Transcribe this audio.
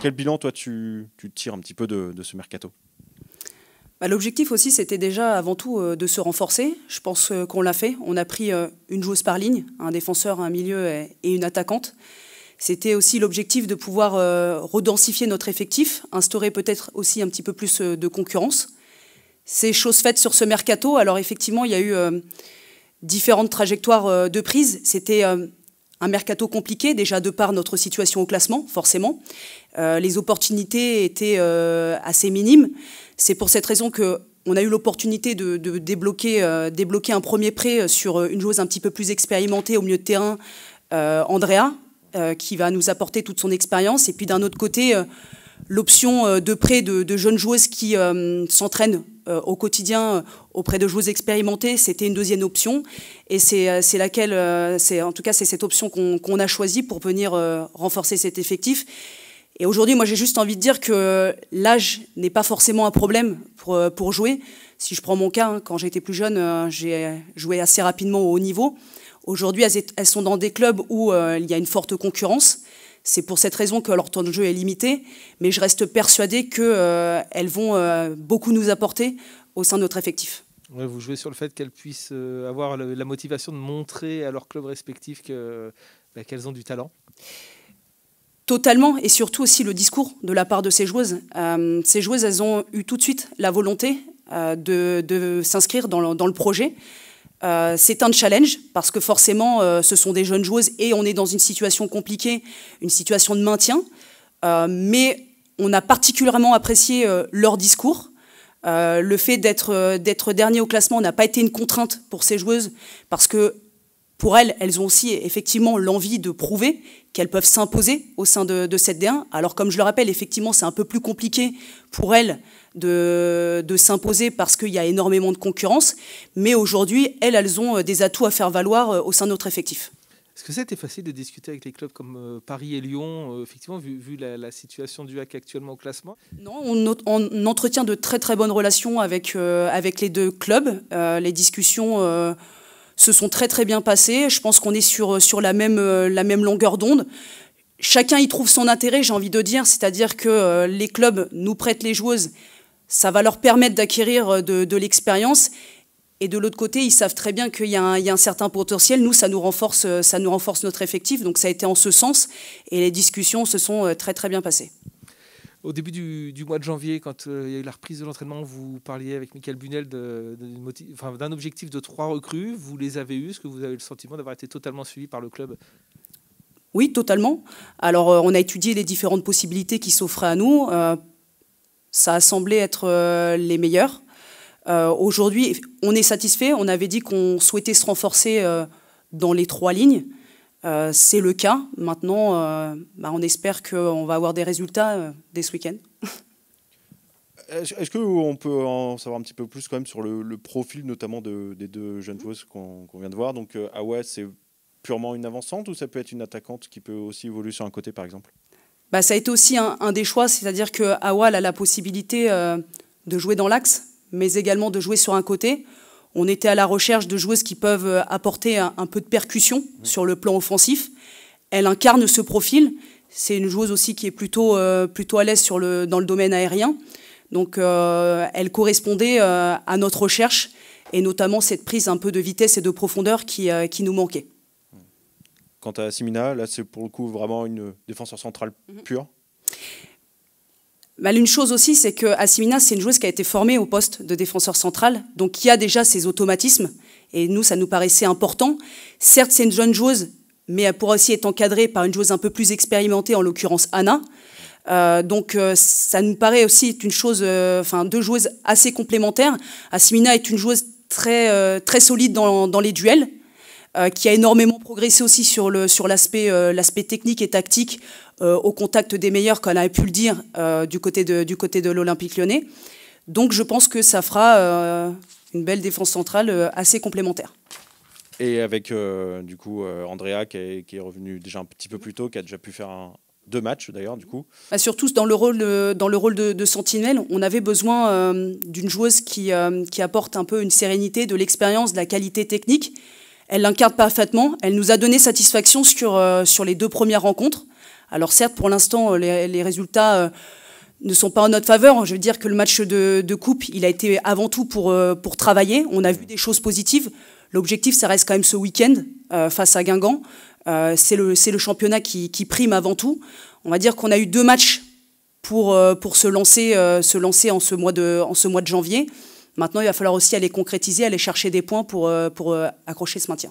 Quel bilan, toi, tu, tires un petit peu de, ce mercato bah, L'objectif aussi, c'était déjà avant tout euh, de se renforcer. Je pense euh, qu'on l'a fait. On a pris euh, une joueuse par ligne, un défenseur, un milieu et, une attaquante. C'était aussi l'objectif de pouvoir redensifier notre effectif, instaurer peut-être aussi un petit peu plus de concurrence. Ces choses faites sur ce mercato. Alors effectivement, il y a eu différentes trajectoires de prise. C'était un mercato compliqué, déjà de par notre situation au classement, forcément. Euh, les opportunités étaient euh, assez minimes. C'est pour cette raison que on a eu l'opportunité de, euh, débloquer, un premier prêt sur une joueuse un petit peu plus expérimentée au milieu de terrain, Andrea, qui va nous apporter toute son expérience. Et puis d'un autre côté, l'option de prêt de, jeunes joueuses qui s'entraînent euh, au quotidien euh, auprès de joueuses expérimentées, c'était une deuxième option. Et c'est euh, laquelle, en tout cas, c'est cette option qu'on a choisie pour venir renforcer cet effectif. Et aujourd'hui, moi, j'ai juste envie de dire que l'âge n'est pas forcément un problème pour, jouer. Si je prends mon cas, hein, quand j'étais plus jeune, j'ai joué assez rapidement au haut niveau. Aujourd'hui, elles, sont dans des clubs où il y a une forte concurrence. C'est pour cette raison que leur temps de jeu est limité, mais je reste persuadée qu'elles euh, vont euh, beaucoup nous apporter au sein de notre effectif. vous jouez sur le fait qu'elles puissent euh, avoir la motivation de montrer à leur club respectif bah, qu'elles ont du talent Totalement, et surtout aussi le discours de la part de ces joueuses. ces joueuses, elles ont eu tout de suite la volonté de, s'inscrire dans, dans le projet. Euh, c'est un challenge parce que forcément, euh, ce sont des jeunes joueuses et on est dans une situation compliquée, une situation de maintien. Euh, mais on a particulièrement apprécié leur discours. le fait d'être dernier au classement n'a pas été une contrainte pour ces joueuses parce que pour elles, elles ont aussi effectivement l'envie de prouver qu'elles peuvent s'imposer au sein de, cette D1. Alors comme je le rappelle, effectivement, c'est un peu plus compliqué pour elles de, s'imposer parce qu'il y a énormément de concurrence, mais aujourd'hui, elles, elles ont euh, des atouts à faire valoir euh, au sein de notre effectif. Est-ce que c'était facile de discuter avec les clubs comme euh, Paris et Lyon, effectivement, vu, la, situation du HAC actuellement au classement Non, on, on, entretient de très très bonnes relations avec, avec les deux clubs. les discussions se sont très très bien passées. Je pense qu'on est sur, euh, sur la, même, euh, la même longueur d'onde. Chacun y trouve son intérêt, j'ai envie de dire, c'est-à-dire que euh, les clubs nous prêtent les joueuses, ça va leur permettre d'acquérir de, l'expérience. Et de l'autre côté, ils savent très bien qu'il y, a un certain potentiel. Nous, ça nous, renforce, ça nous renforce notre effectif. Donc ça a été en ce sens. Et les discussions se sont très très bien passées. Au début du, mois de janvier, quand euh, il y a eu la reprise de l'entraînement, vous parliez avec Michael Bunel d'un objectif de trois recrues. Vous les avez eues Est-ce que vous avez le sentiment d'avoir été totalement suivi par le club Oui, totalement. Alors, euh, on a étudié les différentes possibilités qui s'offraient à nous. Euh, ça a semblé être les meilleures. Aujourd'hui, on est satisfait. On avait dit qu'on souhaitait se renforcer dans les trois lignes. Euh, c'est le cas. Maintenant, euh, bah, on espère qu'on va avoir des résultats euh, dès ce week-end. Est-ce qu'on peut en savoir un petit peu plus quand même sur le, profil notamment des deux jeunes joueuses qu'on vient de voir Donc Awa, c'est purement une avançante ou ça peut être une attaquante qui peut aussi évoluer sur un côté par exemple bah, Ça a été aussi un, des choix, c'est-à-dire que Awa a la possibilité de jouer dans l'axe, mais également de jouer sur un côté. On était à la recherche de joueuses qui peuvent euh, apporter un, peu de percussion sur le plan offensif. Elle incarne ce profil. C'est une joueuse aussi qui est plutôt, euh, plutôt à l'aise le, dans le domaine aérien. Donc euh, elle correspondait à notre recherche et notamment cette prise un peu de vitesse et de profondeur qui, nous manquait. Quant à Simina, là c'est pour le coup vraiment une défenseur centrale mhm. pure. Bah, l'une une chose aussi, c'est que Assimina, c'est une joueuse qui a été formée au poste de défenseur central, donc qui a déjà ses automatismes. Et nous, ça nous paraissait important. Certes, c'est une jeune joueuse, mais elle pourra aussi être encadrée par une joueuse un peu plus expérimentée, en l'occurrence Anna. Euh, donc euh, ça nous paraît aussi une chose, euh, enfin deux joueuses assez complémentaires. Assimina est une joueuse très très solide dans les duels, euh, qui a énormément progressé aussi sur l'aspect euh, l'aspect technique et tactique euh, au contact des meilleurs, qu'on on pu le dire du côté de, de l'Olympique lyonnais. Donc je pense que ça fera une belle défense centrale assez complémentaire. Et avec du coup Andrea qui est, qui revenu déjà un petit peu plus tôt, qui a déjà pu faire deux matchs d'ailleurs du coup. Bah, surtout dans le rôle de, dans le rôle de, sentinelle, on avait besoin d'une joueuse qui, qui apporte un peu une sérénité, de l'expérience, de la qualité technique. Elle l'incarne parfaitement. Elle nous a donné satisfaction sur, euh, sur les deux premières rencontres. Alors certes, pour l'instant, euh, les, résultats euh, ne sont pas en notre faveur. Je veux dire que le match de, de coupe, il a été avant tout pour, pour travailler. On a vu des choses positives. L'objectif, ça reste quand même ce week-end face à Guingamp. c'est le, le championnat qui, qui prime avant tout. On va dire qu'on a eu deux matchs pour, pour se, lancer, se lancer en ce mois de, en ce mois de janvier. Maintenant, il va falloir aussi aller concrétiser, aller chercher des points pour, euh, pour euh, accrocher ce maintien.